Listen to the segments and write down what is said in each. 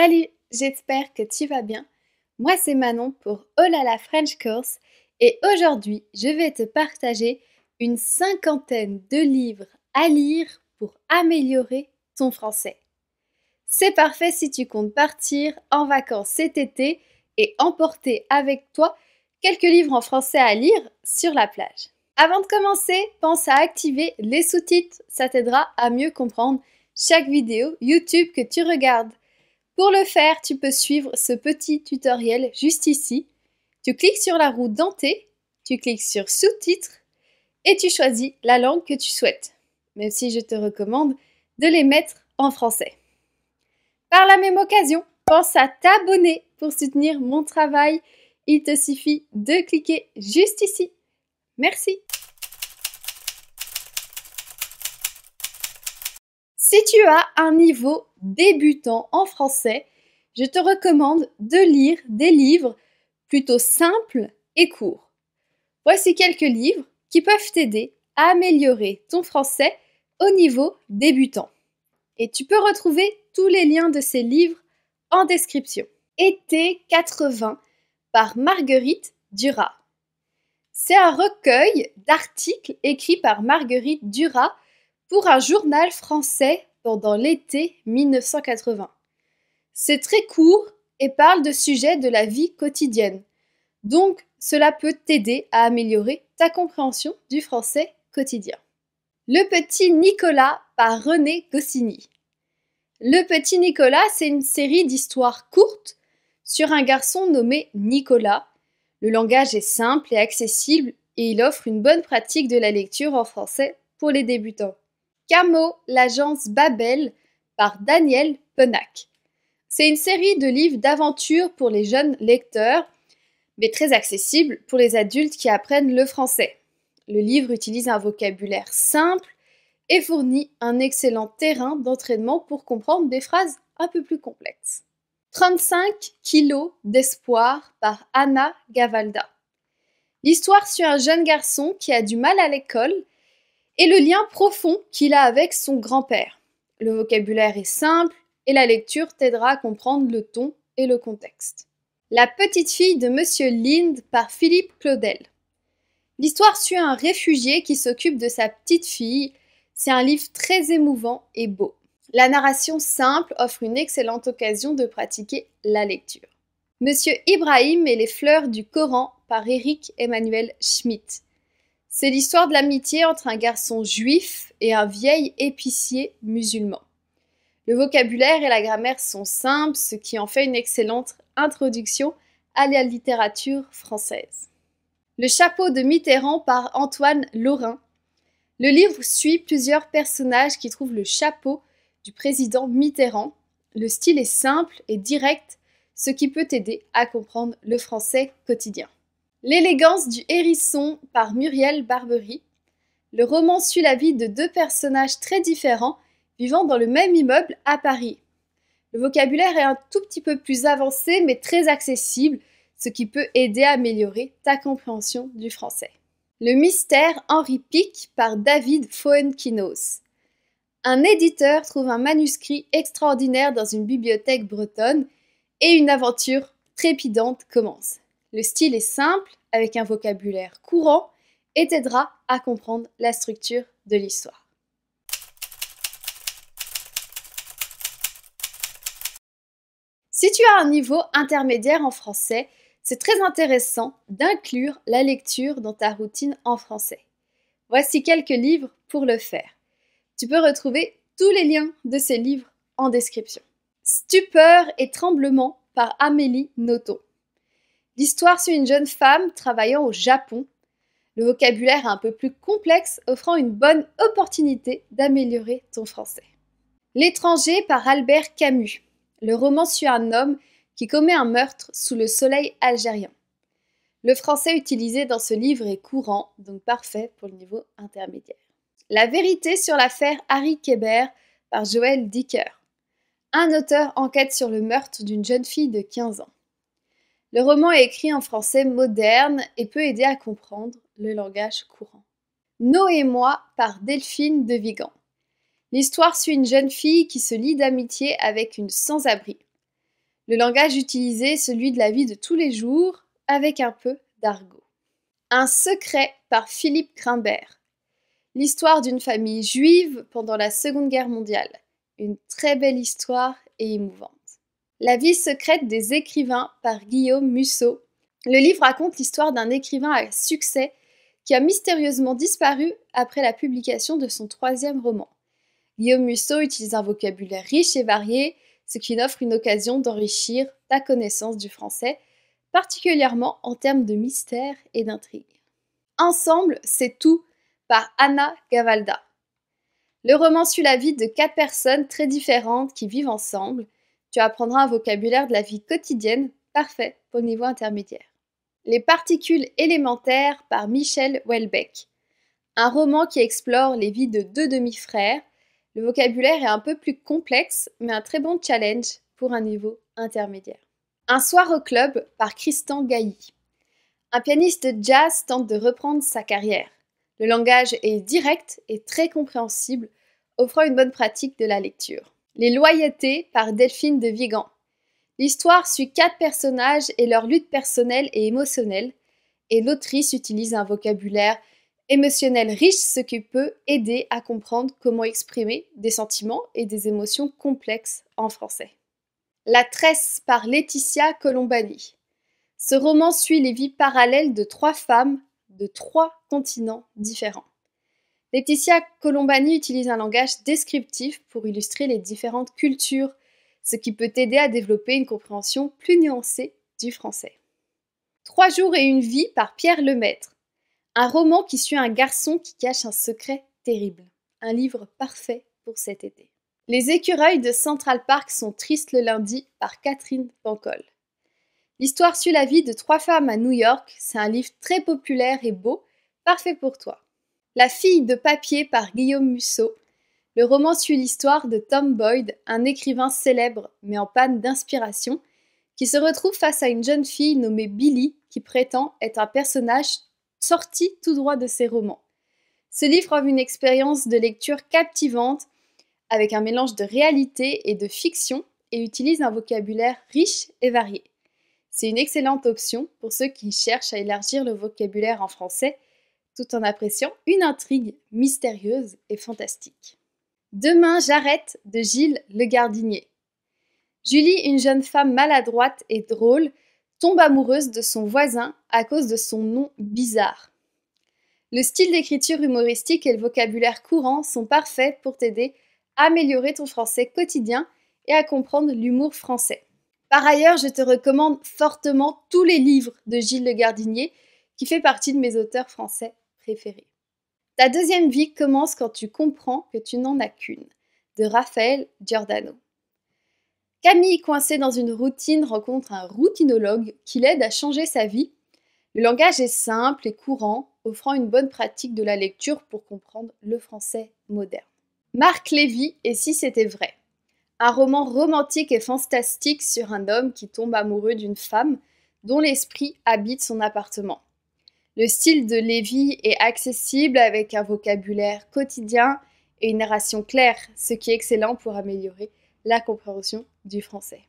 Salut, j'espère que tu vas bien. Moi, c'est Manon pour Hola oh la French Course et aujourd'hui, je vais te partager une cinquantaine de livres à lire pour améliorer ton français. C'est parfait si tu comptes partir en vacances cet été et emporter avec toi quelques livres en français à lire sur la plage. Avant de commencer, pense à activer les sous-titres, ça t'aidera à mieux comprendre chaque vidéo YouTube que tu regardes. Pour le faire, tu peux suivre ce petit tutoriel juste ici. Tu cliques sur la roue dentée, tu cliques sur sous-titres et tu choisis la langue que tu souhaites, même si je te recommande de les mettre en français. Par la même occasion, pense à t'abonner pour soutenir mon travail. Il te suffit de cliquer juste ici. Merci. Si tu as un niveau débutant en français, je te recommande de lire des livres plutôt simples et courts. Voici quelques livres qui peuvent t'aider à améliorer ton français au niveau débutant. Et tu peux retrouver tous les liens de ces livres en description. Été 80 par Marguerite Duras. C'est un recueil d'articles écrits par Marguerite Duras pour un journal français pendant l'été 1980. C'est très court et parle de sujets de la vie quotidienne. Donc, cela peut t'aider à améliorer ta compréhension du français quotidien. Le petit Nicolas par René Goscinny. Le petit Nicolas, c'est une série d'histoires courtes sur un garçon nommé Nicolas. Le langage est simple et accessible et il offre une bonne pratique de la lecture en français pour les débutants. Camo, l'agence Babel par Daniel Penac. C'est une série de livres d'aventure pour les jeunes lecteurs, mais très accessible pour les adultes qui apprennent le français. Le livre utilise un vocabulaire simple et fournit un excellent terrain d'entraînement pour comprendre des phrases un peu plus complexes. 35 kilos d'espoir par Anna Gavalda. L'histoire sur un jeune garçon qui a du mal à l'école et le lien profond qu'il a avec son grand-père. Le vocabulaire est simple et la lecture t'aidera à comprendre le ton et le contexte. La petite fille de Monsieur Lind par Philippe Claudel. L'histoire suit un réfugié qui s'occupe de sa petite fille. C'est un livre très émouvant et beau. La narration simple offre une excellente occasion de pratiquer la lecture. Monsieur Ibrahim et les fleurs du Coran par Eric Emmanuel Schmitt. C'est l'histoire de l'amitié entre un garçon juif et un vieil épicier musulman. Le vocabulaire et la grammaire sont simples, ce qui en fait une excellente introduction à la littérature française. Le chapeau de Mitterrand par Antoine Laurin. Le livre suit plusieurs personnages qui trouvent le chapeau du président Mitterrand. Le style est simple et direct, ce qui peut aider à comprendre le français quotidien. L'élégance du hérisson par Muriel Barbery. Le roman suit la vie de deux personnages très différents vivant dans le même immeuble à Paris. Le vocabulaire est un tout petit peu plus avancé mais très accessible, ce qui peut aider à améliorer ta compréhension du français. Le mystère Henri Pic par David Foenkinos. Un éditeur trouve un manuscrit extraordinaire dans une bibliothèque bretonne et une aventure trépidante commence. Le style est simple, avec un vocabulaire courant, et t'aidera à comprendre la structure de l'histoire. Si tu as un niveau intermédiaire en français, c'est très intéressant d'inclure la lecture dans ta routine en français. Voici quelques livres pour le faire. Tu peux retrouver tous les liens de ces livres en description. Stupeur et tremblement par Amélie Nothomb. L'histoire suit une jeune femme travaillant au Japon. Le vocabulaire est un peu plus complexe, offrant une bonne opportunité d'améliorer ton français. L'étranger par Albert Camus. Le roman suit un homme qui commet un meurtre sous le soleil algérien. Le français utilisé dans ce livre est courant, donc parfait pour le niveau intermédiaire. La vérité sur l'affaire Harry Kéber par Joël Dicker. Un auteur enquête sur le meurtre d'une jeune fille de 15 ans. Le roman est écrit en français moderne et peut aider à comprendre le langage courant. Noé et moi par Delphine de Vigan. L'histoire suit une jeune fille qui se lie d'amitié avec une sans-abri. Le langage utilisé est celui de la vie de tous les jours, avec un peu d'argot. Un secret par Philippe Grimbert. L'histoire d'une famille juive pendant la Seconde Guerre mondiale. Une très belle histoire et émouvante. La vie secrète des écrivains par Guillaume Musso. Le livre raconte l'histoire d'un écrivain à succès qui a mystérieusement disparu après la publication de son troisième roman. Guillaume Musso utilise un vocabulaire riche et varié, ce qui offre une occasion d'enrichir ta connaissance du français, particulièrement en termes de mystère et d'intrigue. Ensemble, c'est tout par Anna Gavalda. Le roman suit la vie de quatre personnes très différentes qui vivent ensemble tu apprendras un vocabulaire de la vie quotidienne parfait pour le niveau intermédiaire. Les particules élémentaires par Michel Houellebecq. Un roman qui explore les vies de deux demi-frères. Le vocabulaire est un peu plus complexe, mais un très bon challenge pour un niveau intermédiaire. Un soir au club par Christian Gailly. Un pianiste de jazz tente de reprendre sa carrière. Le langage est direct et très compréhensible, offrant une bonne pratique de la lecture. Les Loyautés par Delphine de Vigan. L'histoire suit quatre personnages et leur lutte personnelle et émotionnelle, et l'autrice utilise un vocabulaire émotionnel riche, ce qui peut aider à comprendre comment exprimer des sentiments et des émotions complexes en français. La Tresse par Laetitia Colombani. Ce roman suit les vies parallèles de trois femmes de trois continents différents. Laetitia Colombani utilise un langage descriptif pour illustrer les différentes cultures, ce qui peut aider à développer une compréhension plus nuancée du français. Trois jours et une vie par Pierre Lemaître, un roman qui suit un garçon qui cache un secret terrible, un livre parfait pour cet été. Les écureuils de Central Park sont tristes le lundi par Catherine Pancol. L'histoire suit la vie de trois femmes à New York, c'est un livre très populaire et beau, parfait pour toi. La fille de papier par Guillaume Musso. Le roman suit l'histoire de Tom Boyd, un écrivain célèbre mais en panne d'inspiration, qui se retrouve face à une jeune fille nommée Billy qui prétend être un personnage sorti tout droit de ses romans. Ce livre offre une expérience de lecture captivante avec un mélange de réalité et de fiction et utilise un vocabulaire riche et varié. C'est une excellente option pour ceux qui cherchent à élargir le vocabulaire en français tout en appréciant une intrigue mystérieuse et fantastique. Demain, j'arrête de Gilles le Gardinier. Julie, une jeune femme maladroite et drôle, tombe amoureuse de son voisin à cause de son nom bizarre. Le style d'écriture humoristique et le vocabulaire courant sont parfaits pour t'aider à améliorer ton français quotidien et à comprendre l'humour français. Par ailleurs, je te recommande fortement tous les livres de Gilles Le Gardinier, qui fait partie de mes auteurs français ta deuxième vie commence quand tu comprends que tu n'en as qu'une, de Raphaël Giordano. Camille, coincée dans une routine, rencontre un routinologue qui l'aide à changer sa vie. Le langage est simple et courant, offrant une bonne pratique de la lecture pour comprendre le français moderne. Marc Lévy et Si c'était vrai. Un roman romantique et fantastique sur un homme qui tombe amoureux d'une femme dont l'esprit habite son appartement. Le style de Lévy est accessible avec un vocabulaire quotidien et une narration claire, ce qui est excellent pour améliorer la compréhension du français.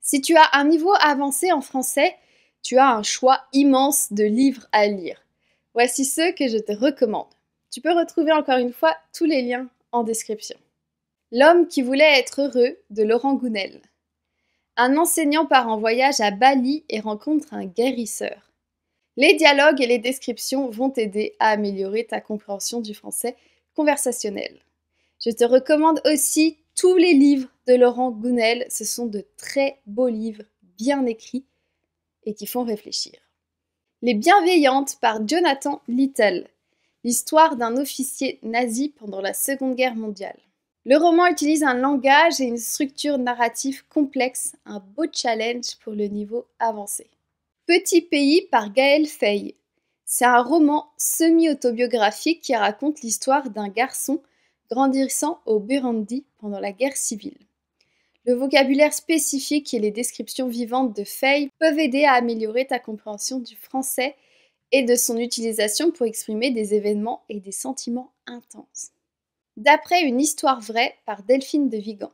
Si tu as un niveau avancé en français, tu as un choix immense de livres à lire. Voici ceux que je te recommande. Tu peux retrouver encore une fois tous les liens en description. L'homme qui voulait être heureux de Laurent Gounel. Un enseignant part en voyage à Bali et rencontre un guérisseur. Les dialogues et les descriptions vont t'aider à améliorer ta compréhension du français conversationnel. Je te recommande aussi tous les livres de Laurent Gounel. Ce sont de très beaux livres, bien écrits et qui font réfléchir. Les Bienveillantes par Jonathan Little. L'histoire d'un officier nazi pendant la Seconde Guerre mondiale. Le roman utilise un langage et une structure narrative complexe, un beau challenge pour le niveau avancé. Petit pays par Gaël Fay. C'est un roman semi-autobiographique qui raconte l'histoire d'un garçon grandissant au Burundi pendant la guerre civile. Le vocabulaire spécifique et les descriptions vivantes de Fay peuvent aider à améliorer ta compréhension du français et de son utilisation pour exprimer des événements et des sentiments intenses d'après une histoire vraie par Delphine de Vigan.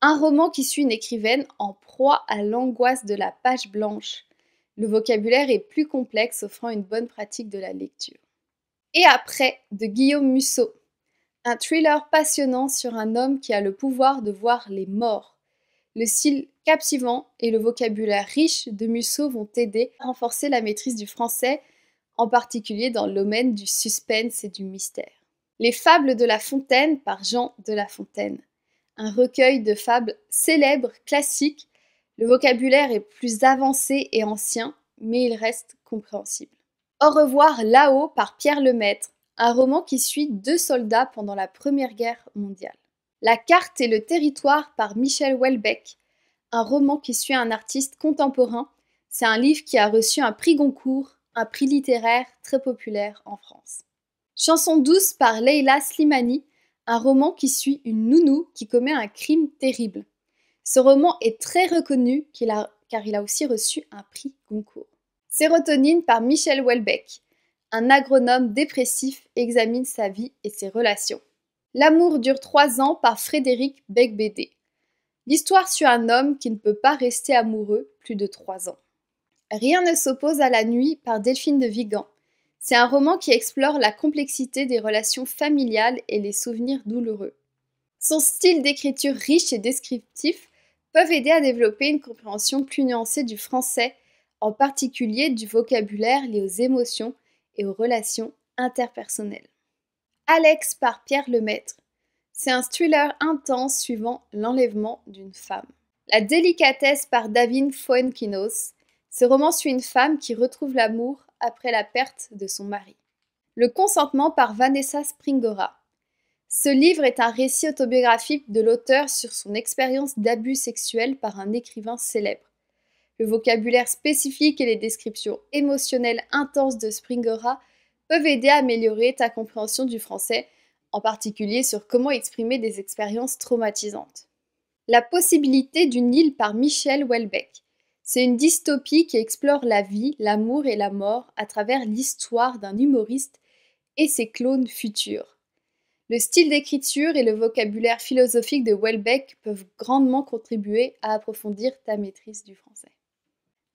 Un roman qui suit une écrivaine en proie à l'angoisse de la page blanche. Le vocabulaire est plus complexe, offrant une bonne pratique de la lecture. Et après, de Guillaume Musso. Un thriller passionnant sur un homme qui a le pouvoir de voir les morts. Le style captivant et le vocabulaire riche de Musso vont aider à renforcer la maîtrise du français, en particulier dans le domaine du suspense et du mystère. Les Fables de la Fontaine par Jean de la Fontaine. Un recueil de fables célèbres, classiques. Le vocabulaire est plus avancé et ancien, mais il reste compréhensible. Au revoir là-haut par Pierre Lemaître, un roman qui suit deux soldats pendant la Première Guerre mondiale. La carte et le territoire par Michel Houellebecq, un roman qui suit un artiste contemporain. C'est un livre qui a reçu un prix Goncourt, un prix littéraire très populaire en France. Chanson douce par Leila Slimani, un roman qui suit une nounou qui commet un crime terrible. Ce roman est très reconnu car il a aussi reçu un prix Goncourt. Sérotonine par Michel Houellebecq. Un agronome dépressif examine sa vie et ses relations. L'amour dure trois ans par Frédéric Beigbeder. L'histoire sur un homme qui ne peut pas rester amoureux plus de trois ans. Rien ne s'oppose à la nuit par Delphine de Vigan. C'est un roman qui explore la complexité des relations familiales et les souvenirs douloureux. Son style d'écriture riche et descriptif peuvent aider à développer une compréhension plus nuancée du français, en particulier du vocabulaire lié aux émotions et aux relations interpersonnelles. Alex par Pierre Lemaître. C'est un thriller intense suivant l'enlèvement d'une femme. La délicatesse par Davin Fuenquinos. Ce roman suit une femme qui retrouve l'amour après la perte de son mari. Le consentement par Vanessa Springora. Ce livre est un récit autobiographique de l'auteur sur son expérience d'abus sexuel par un écrivain célèbre. Le vocabulaire spécifique et les descriptions émotionnelles intenses de Springora peuvent aider à améliorer ta compréhension du français, en particulier sur comment exprimer des expériences traumatisantes. La possibilité d'une île par Michel Welbeck c'est une dystopie qui explore la vie, l'amour et la mort à travers l'histoire d'un humoriste et ses clones futurs. Le style d'écriture et le vocabulaire philosophique de Welbeck peuvent grandement contribuer à approfondir ta maîtrise du français.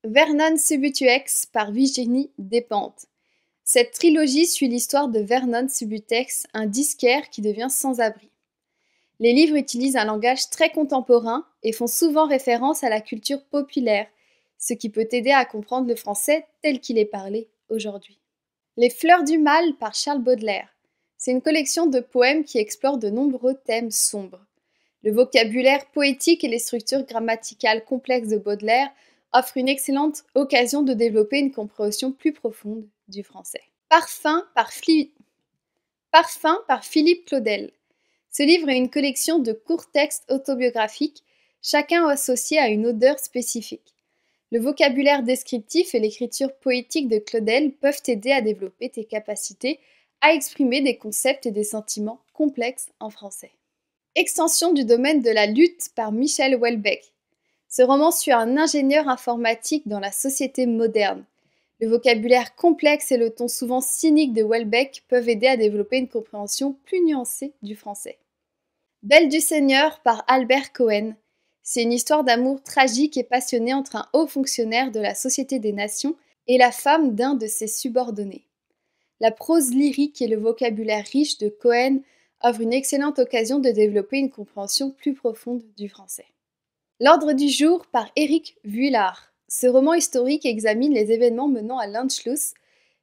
Vernon Subutex par Virginie Despentes. Cette trilogie suit l'histoire de Vernon Subutex, un disquaire qui devient sans-abri. Les livres utilisent un langage très contemporain et font souvent référence à la culture populaire, ce qui peut t'aider à comprendre le français tel qu'il est parlé aujourd'hui. Les Fleurs du Mal par Charles Baudelaire. C'est une collection de poèmes qui explore de nombreux thèmes sombres. Le vocabulaire poétique et les structures grammaticales complexes de Baudelaire offrent une excellente occasion de développer une compréhension plus profonde du français. Parfum par, Parfum par Philippe Claudel. Ce livre est une collection de courts textes autobiographiques, chacun associé à une odeur spécifique. Le vocabulaire descriptif et l'écriture poétique de Claudel peuvent aider à développer tes capacités à exprimer des concepts et des sentiments complexes en français. Extension du domaine de la lutte par Michel Houellebecq. Ce roman suit un ingénieur informatique dans la société moderne. Le vocabulaire complexe et le ton souvent cynique de Houellebecq peuvent aider à développer une compréhension plus nuancée du français. Belle du Seigneur par Albert Cohen. C'est une histoire d'amour tragique et passionnée entre un haut fonctionnaire de la Société des Nations et la femme d'un de ses subordonnés. La prose lyrique et le vocabulaire riche de Cohen offrent une excellente occasion de développer une compréhension plus profonde du français. L'ordre du jour par Éric Vuillard. Ce roman historique examine les événements menant à l'Anschluss.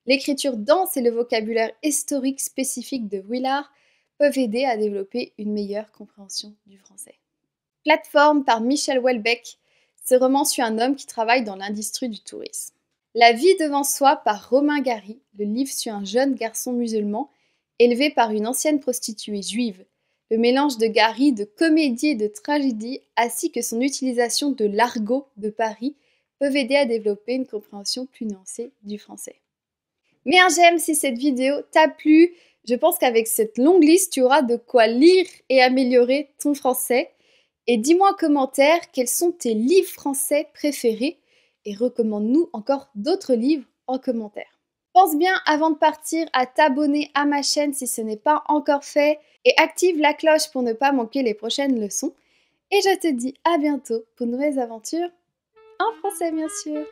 L'écriture dense et le vocabulaire historique spécifique de Vuillard peuvent aider à développer une meilleure compréhension du français. Plateforme par Michel Welbeck. Ce roman suit un homme qui travaille dans l'industrie du tourisme. La vie devant soi par Romain Gary. Le livre suit un jeune garçon musulman élevé par une ancienne prostituée juive. Le mélange de Gary de comédie et de tragédie, ainsi que son utilisation de l'argot de Paris, peuvent aider à développer une compréhension plus nuancée du français. Mais j'aime si cette vidéo t'a plu. Je pense qu'avec cette longue liste, tu auras de quoi lire et améliorer ton français. Et dis-moi en commentaire quels sont tes livres français préférés et recommande-nous encore d'autres livres en commentaire. Pense bien avant de partir à t'abonner à ma chaîne si ce n'est pas encore fait et active la cloche pour ne pas manquer les prochaines leçons. Et je te dis à bientôt pour de nouvelles aventures en français bien sûr.